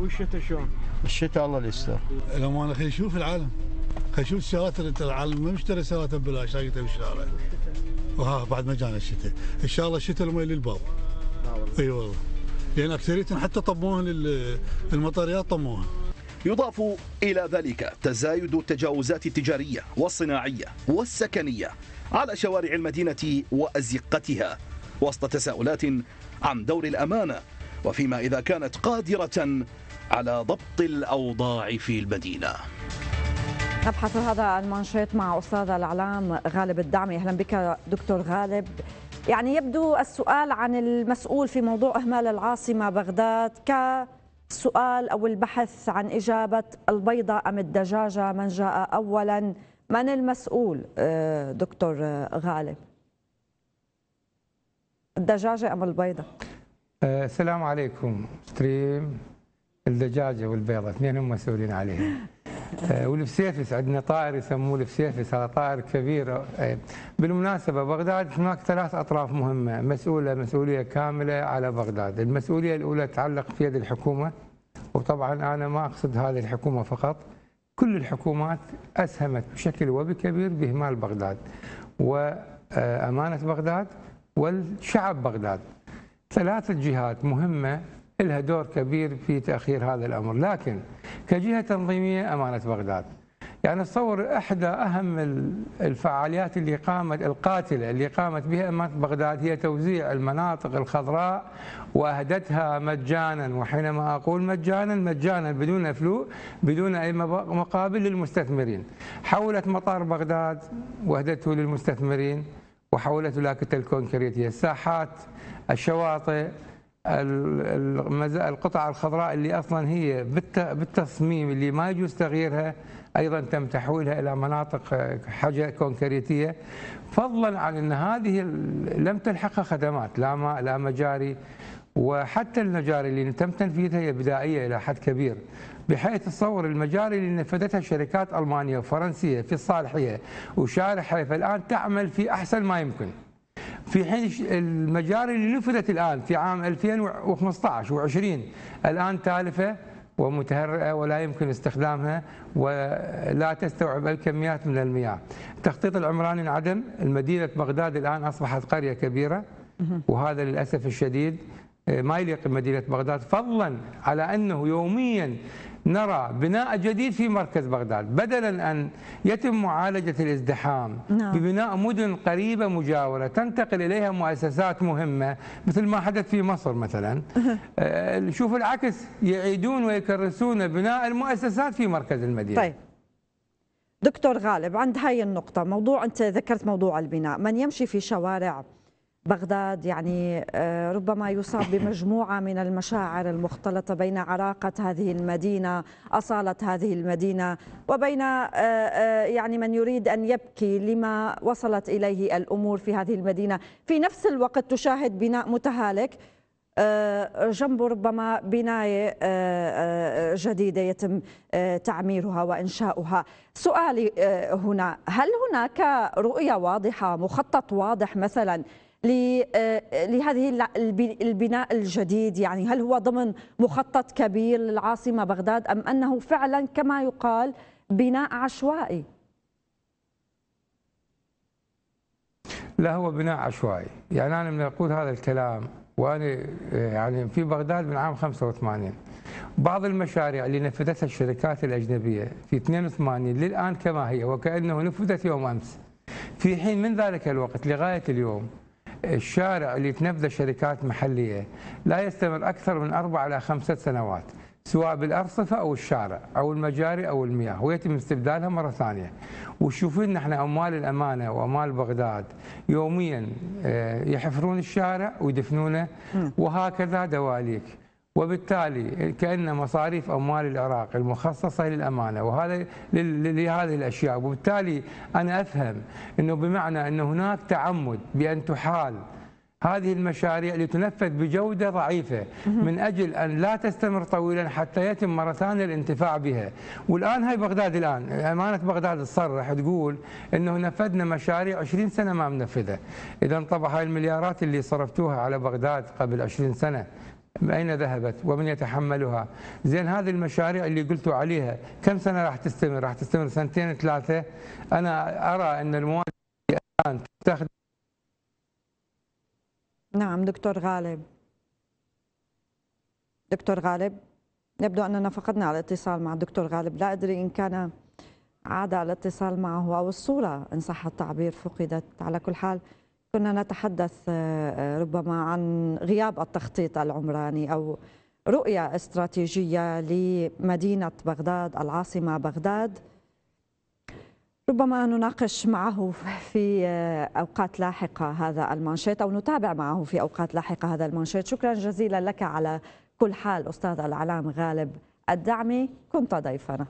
والشتاء شلون؟ الشتاء الله اللي يستر الامانه خلينا نشوف العالم خلينا نشوف السيارات انت العالم ما مشتري سيارات ببلاش لقيتها بالشارع وها بعد ما جانا الشتاء ان شاء الله الشتاء المي للباب اي والله لان اكثريتهم حتى طموها المطاريات طموها يضاف إلى ذلك تزايد التجاوزات التجارية والصناعية والسكنية على شوارع المدينة وأزقتها وسط تساؤلات عن دور الأمانة وفيما إذا كانت قادرة على ضبط الأوضاع في المدينة نبحث هذا المنشط مع أستاذ الإعلام غالب الدعمي أهلا بك دكتور غالب يعني يبدو السؤال عن المسؤول في موضوع إهمال العاصمة بغداد كسؤال أو البحث عن إجابة البيضة أم الدجاجة من جاء أولا من المسؤول آه، دكتور غالب الدجاجة أم البيضة؟ آه، السلام عليكم ستريم الدجاجة والبيضة اثنينهم مسؤولين عليها. آه، والفسيفس عندنا طائر يسموه الفسيفس هذا طائر كبير آه، بالمناسبة بغداد هناك ثلاث أطراف مهمة مسؤولة مسؤولية كاملة على بغداد المسؤولية الأولى تتعلق في يد الحكومة وطبعا أنا ما أقصد هذه الحكومة فقط كل الحكومات أسهمت بشكل وبكبير بإهمال بغداد وأمانة بغداد والشعب بغداد ثلاث جهات مهمة لها دور كبير في تأخير هذا الأمر لكن كجهة تنظيمية أمانة بغداد يعني تصور إحدى أهم الفعاليات اللي قامت القاتلة اللي قامت بها أمانة بغداد هي توزيع المناطق الخضراء وأهدتها مجانا وحينما أقول مجانا مجانا بدون فلو بدون أي مقابل للمستثمرين حولت مطار بغداد وأهدته للمستثمرين وحولت الى الكونكريت هي الساحات الشواطئ القطع الخضراء اللي اصلا هي بالتصميم اللي ما يجوز تغييرها ايضا تم تحويلها الى مناطق حاجه كونكريتيه فضلا عن ان هذه لم تلحقها خدمات لا ماء لا مجاري وحتى المجاري اللي تم تنفيذها هي بدائيه الى حد كبير بحيث تصور المجاري اللي نفذتها شركات ألمانية وفرنسية في الصالحية وشارع حيفا الآن تعمل في أحسن ما يمكن في حين المجاري اللي نفذت الآن في عام 2015 و20 الآن تالفة ومتهرئة ولا يمكن استخدامها ولا تستوعب الكميات من المياه التخطيط العمراني انعدم المدينة بغداد الآن أصبحت قرية كبيرة وهذا للأسف الشديد آه، ما يليق بمدينة بغداد فضلا على أنه يوميا نرى بناء جديد في مركز بغداد بدلا أن يتم معالجة الازدحام نعم. ببناء مدن قريبة مجاورة تنتقل إليها مؤسسات مهمة مثل ما حدث في مصر مثلا [LAUGHS] آه، شوف العكس يعيدون ويكرسون بناء المؤسسات في مركز المدينة طيب. دكتور غالب عند هاي النقطة موضوع أنت ذكرت موضوع البناء من يمشي في شوارع بغداد يعني آه، ربما يصاب [COUGHS] بمجموعة من المشاعر المختلطة بين عراقة هذه المدينة أصالة هذه المدينة وبين آه، آه، يعني من يريد أن يبكي لما وصلت إليه الأمور في هذه المدينة في نفس الوقت تشاهد بناء متهالك جنبه ربما بناية جديدة يتم تعميرها وإنشاؤها سؤالي هنا هل هناك رؤية واضحة مخطط واضح مثلا آه، لهذه البناء الجديد يعني هل هو ضمن مخطط كبير للعاصمة بغداد أم أنه فعلا كما يقال بناء عشوائي لا هو بناء عشوائي يعني أنا من أقول هذا الكلام وأنا آه، يعني في بغداد من عام 85 بعض المشاريع اللي نفذتها الشركات الأجنبية في 82 للآن كما هي وكأنه نفذت يوم أمس في حين من ذلك الوقت لغاية اليوم الشارع اللي تنفذه شركات محلية لا يستمر أكثر من أربع إلى خمسة سنوات سواء بالأرصفة أو الشارع أو المجاري أو المياه ويتم استبدالها مرة ثانية وشوفين نحن أموال الأمانة وأموال بغداد يوميا آه، يحفرون الشارع ويدفنونه وهكذا دواليك وبالتالي كأن مصاريف أموال العراق المخصصة للأمانة وهذا لهذه الأشياء وبالتالي أنا أفهم أنه بمعنى أن هناك تعمد بأن تحال هذه المشاريع لتنفذ بجودة ضعيفة من أجل أن لا تستمر طويلا حتى يتم مرة ثانية الانتفاع بها والآن هاي بغداد الآن أمانة بغداد تصرح تقول أنه نفذنا مشاريع 20 سنة ما منفذة إذا طبعا هاي المليارات اللي صرفتوها على بغداد قبل 20 سنة أين ذهبت ومن يتحملها زين هذه المشاريع اللي قلت عليها كم سنة راح تستمر راح تستمر سنتين ثلاثة أنا أرى أن المواد الآن تستخدم نعم دكتور غالب دكتور غالب يبدو أننا فقدنا على الاتصال مع الدكتور غالب لا أدري إن كان عاد على الاتصال معه أو الصورة إن صح التعبير فقدت على كل حال كنا نتحدث آه، آه، ربما عن غياب التخطيط العمراني أو رؤية استراتيجية لمدينة بغداد العاصمة بغداد ربما نناقش معه في آه، أوقات لاحقة هذا المانشيت أو نتابع معه في أوقات لاحقة هذا المانشيت شكرا جزيلا لك على كل حال أستاذ العلام غالب الدعمي كنت ضيفنا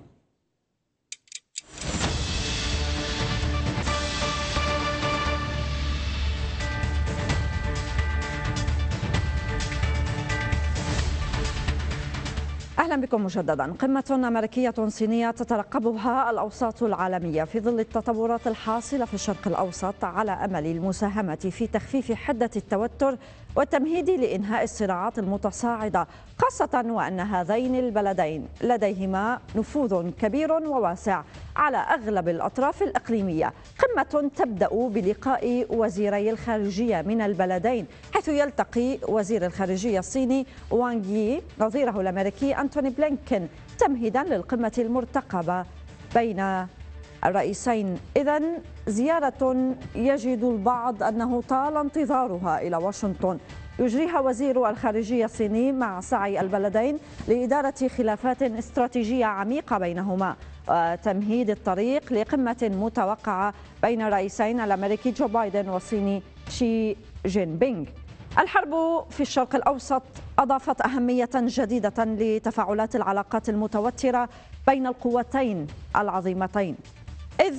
أهلا بكم مجددا قمة أمريكية صينية تترقبها الأوساط العالمية في ظل التطورات الحاصلة في الشرق الأوسط على أمل المساهمة في تخفيف حدة التوتر والتمهيد لإنهاء الصراعات المتصاعدة خاصة وأن هذين البلدين لديهما نفوذ كبير وواسع على أغلب الأطراف الإقليمية قمة تبدأ بلقاء وزيري الخارجية من البلدين حيث يلتقي وزير الخارجية الصيني وانغ يي نظيره الأمريكي أنتوني بلينكن تمهيدا للقمة المرتقبة بين الرئيسين إذا زيارة يجد البعض أنه طال انتظارها إلى واشنطن يجريها وزير الخارجية الصيني مع سعي البلدين لإدارة خلافات استراتيجية عميقة بينهما وتمهيد الطريق لقمة متوقعة بين الرئيسين الأمريكي جو بايدن والصيني شي جين بينغ الحرب في الشرق الأوسط أضافت أهمية جديدة لتفاعلات العلاقات المتوترة بين القوتين العظيمتين إذ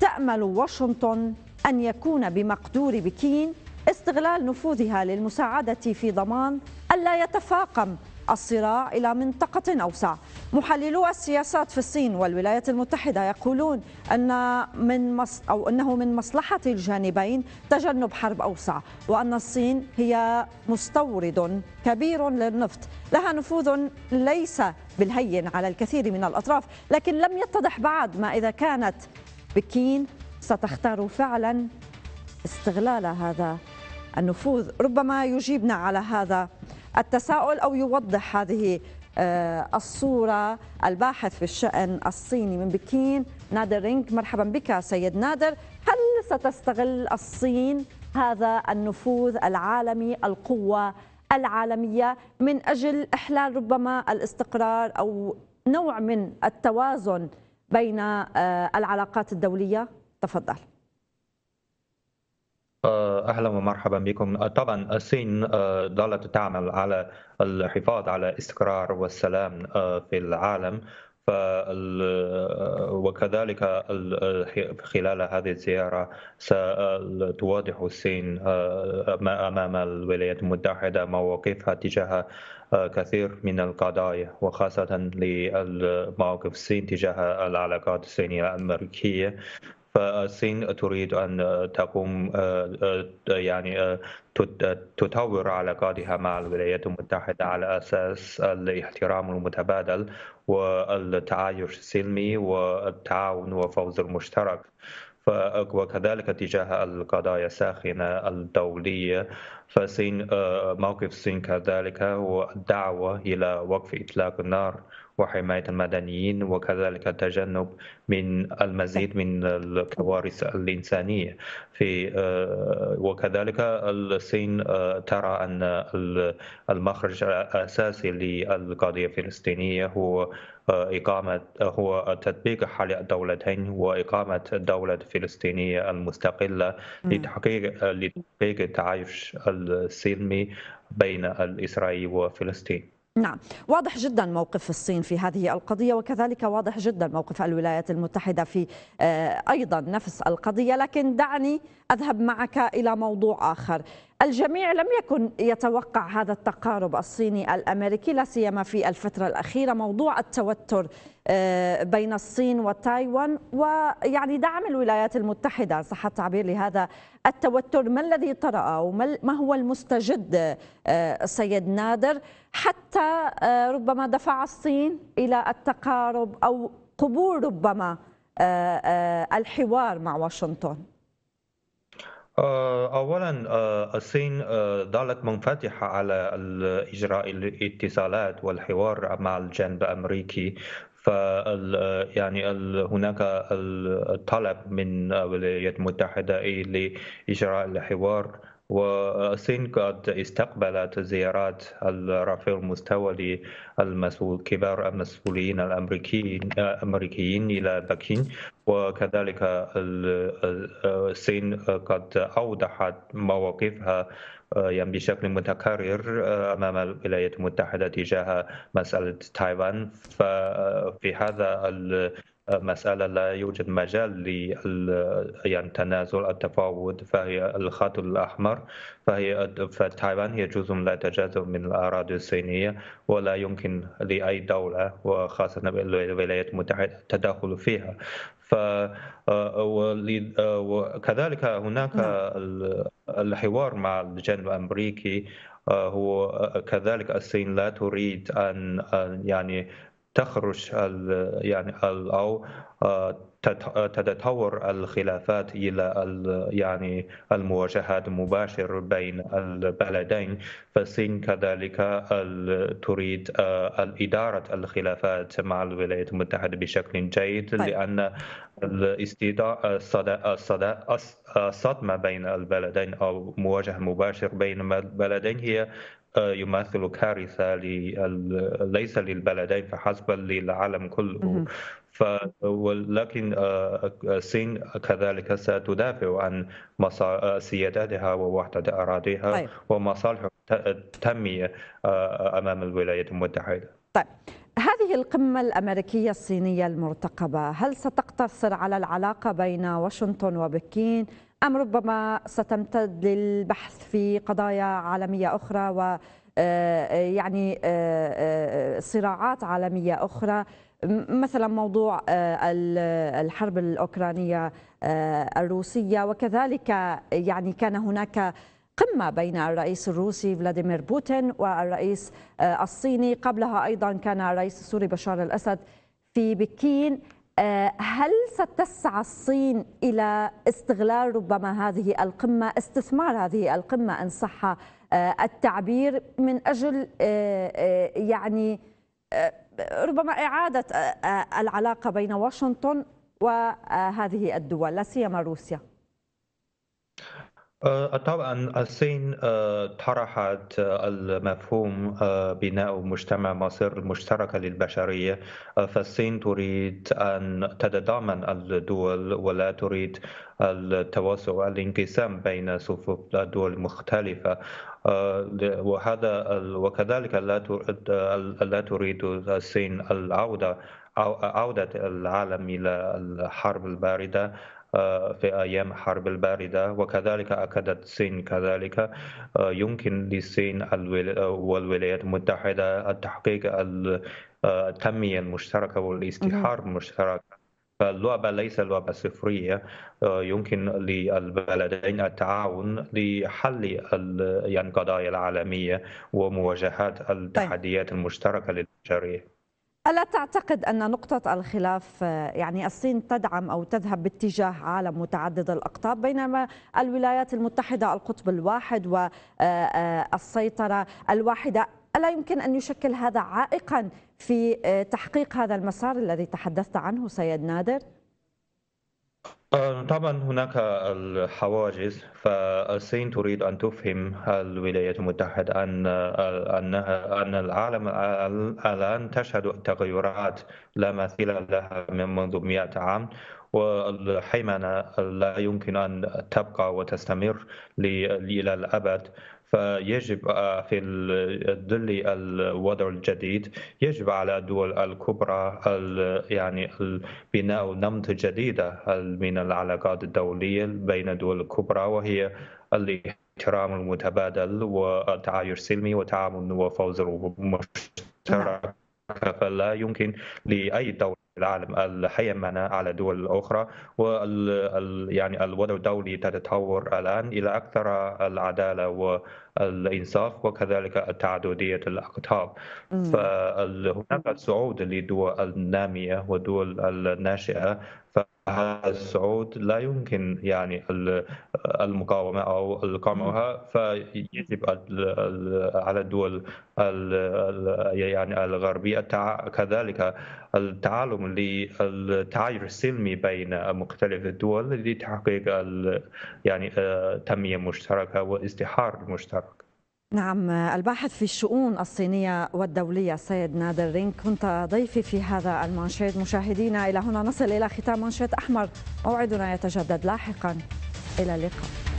تأمل واشنطن أن يكون بمقدور بكين استغلال نفوذها للمساعدة في ضمان ألا يتفاقم الصراع إلى منطقة أوسع محللو السياسات في الصين والولايات المتحدة يقولون أن من مص أو أنه من مصلحة الجانبين تجنب حرب أوسع وأن الصين هي مستورد كبير للنفط لها نفوذ ليس بالهين على الكثير من الأطراف لكن لم يتضح بعد ما إذا كانت بكين ستختار فعلا استغلال هذا النفوذ ربما يجيبنا على هذا التساؤل أو يوضح هذه آه، الصورة الباحث في الشأن الصيني من بكين نادر رينك مرحبا بك سيد نادر هل ستستغل الصين هذا النفوذ العالمي القوة العالمية من أجل إحلال ربما الاستقرار أو نوع من التوازن بين آه، العلاقات الدولية تفضل آه، اهلا ومرحبا بكم آه، طبعا الصين آه، ظلت تعمل على الحفاظ على استقرار والسلام في العالم وكذلك خلال هذه الزيارة ستواضح الصين أمام الولايات المتحدة مواقفها تجاه كثير من القضايا وخاصة لموقف الصين تجاه العلاقات الصينية الأمريكية فالصين تريد أن آه، تقوم آه، آه، يعني تطور علاقاتها مع الولايات المتحدة على أساس الاحترام المتبادل والتعايش السلمي والتعاون والفوز المشترك وكذلك تجاه القضايا الساخنة الدولية فالصين موقف الصين كذلك هو الدعوة إلى وقف إطلاق النار وحماية المدنيين وكذلك التجنب من المزيد من الكوارث الإنسانية في آه، وكذلك الصين آه، ترى أن المخرج الأساسي للقضية الفلسطينية هو آه، إقامة هو تطبيق حل الدولتين وإقامة دولة فلسطينية المستقلة لتحقيق لتحقيق التعايش السلمي بين الإسرائيل وفلسطين نعم واضح جدا موقف الصين في هذه القضية وكذلك واضح جدا موقف الولايات المتحدة في آه، أيضا نفس القضية لكن دعني أذهب معك إلى موضوع آخر الجميع لم يكن يتوقع هذا التقارب الصيني الامريكي لا سيما في الفتره الاخيره موضوع التوتر آه، بين الصين وتايوان ويعني دعم الولايات المتحده صح التعبير لهذا التوتر ما الذي طرأ وما هو المستجد آه، سيد نادر حتى آه، ربما دفع الصين الى التقارب او قبول ربما الحوار مع واشنطن آه، أولا آه، الصين ظلت آه، منفتحة على إجراء الاتصالات والحوار مع الجانب الأمريكي ف يعني هناك الطلب من الولايات المتحدة إيه لإجراء الحوار والصين قد استقبلت زيارات الرفيع المستوى للمسؤول كبار المسؤولين الامريكيين الامريكيين الى بكين وكذلك الصين قد اوضحت مواقفها آه، يعني بشكل متكرر آه، امام الولايات المتحده تجاه مساله تايوان ففي هذا مسألة لا يوجد مجال للتنازل يعني التفاوض فهي الخط الأحمر فهي فتايوان هي جزء لا يتجزأ من الأراضي الصينية ولا يمكن لأي دولة وخاصة الولايات المتحدة التدخل فيها ف آه، وكذلك آه، هناك نعم. الحوار مع الجانب الأمريكي آه، هو كذلك الصين لا تريد ان يعني تخرج يعني او آه، آه، تتطور الخلافات الى يعني المواجهات المباشره بين البلدين فالصين كذلك تريد آه، إدارة الخلافات مع الولايات المتحده بشكل جيد طيب. لان الصدمه بين البلدين او مواجهه مباشره بين البلدين هي يمثل كارثه ليس للبلدين فحسب للعالم كله ولكن الصين آه، آه، كذلك ستدافع عن آه، سيادتها ووحدة أراضيها طيب. ومصالح التنمية أمام الولايات المتحدة طيب هذه القمة الأمريكية الصينية المرتقبة هل ستقتصر على العلاقة بين واشنطن وبكين أم ربما ستمتد للبحث في قضايا عالمية أخرى و آه، يعني آه، آه، صراعات عالمية أخرى مثلا موضوع الحرب الأوكرانية الروسية وكذلك يعني كان هناك قمة بين الرئيس الروسي فلاديمير بوتين والرئيس الصيني قبلها أيضا كان الرئيس السوري بشار الأسد في بكين آه، هل ستسعى الصين إلى استغلال ربما هذه القمة استثمار هذه القمة إن صح آه، التعبير من أجل آه، يعني ربما إعادة العلاقة بين واشنطن وهذه الدول لا سيما روسيا آه، طبعا الصين آه، طرحت آه، المفهوم بناء مجتمع مصير مشتركة للبشرية فالصين تريد أن تتضامن الدول ولا تريد التوسع والانقسام بين صفوف الدول المختلفة وهذا وكذلك لا تريد الصين العودة أو عودة العالم إلى الحرب الباردة آه، في أيام الحرب الباردة وكذلك أكدت الصين كذلك آه، يمكن للصين والولايات المتحدة التحقيق آه، التنمية المشتركة والاستحار نعم. المشترك فاللعبة ليس لعبة صفرية يمكن للبلدين التعاون لحل القضايا يعني العالمية ومواجهة طيب. التحديات المشتركة للبشرية ألا تعتقد أن نقطة الخلاف آه، يعني الصين تدعم أو تذهب باتجاه عالم متعدد الأقطاب بينما الولايات المتحدة القطب الواحد والسيطرة آه، آه، الواحدة ألا يمكن أن يشكل هذا عائقا في تحقيق هذا المسار الذي تحدثت عنه سيد نادر؟ آه، طبعا هناك الحواجز فالصين تريد أن تفهم الولايات المتحدة أن آه، أنها أن العالم آه، الآن تشهد تغيرات لا مثيل لها منذ 100 عام والهيمنة لا يمكن أن تبقى وتستمر إلى الأبد فيجب آه، في الظل الوضع الجديد يجب على الدول الكبرى يعني بناء نمط جديدة من العلاقات الدولية بين الدول الكبرى وهي الاحترام المتبادل والتعايش السلمي والتعاون وفوز المشترك نعم. فلا يمكن لأي دولة في العالم الهيمنة على دول أخرى وال يعني الوضع الدولي تتطور الآن إلى أكثر العدالة و الإنصاف وكذلك تعددية الأقطاب فهناك صعود لدول النامية ودول الناشئة فهذا الصعود لا يمكن يعني المقاومة أو القمعها فيجب على الدول يعني الغربية كذلك التعلم للتعايش السلمي بين مختلف الدول لتحقيق يعني آه، تنمية مشتركة واستحار مشترك نعم الباحث في الشؤون الصينية والدولية سيد نادر رينك كنت ضيفي في هذا المنشد مشاهدينا إلى هنا نصل إلى ختام منشد أحمر موعدنا يتجدد لاحقا إلى اللقاء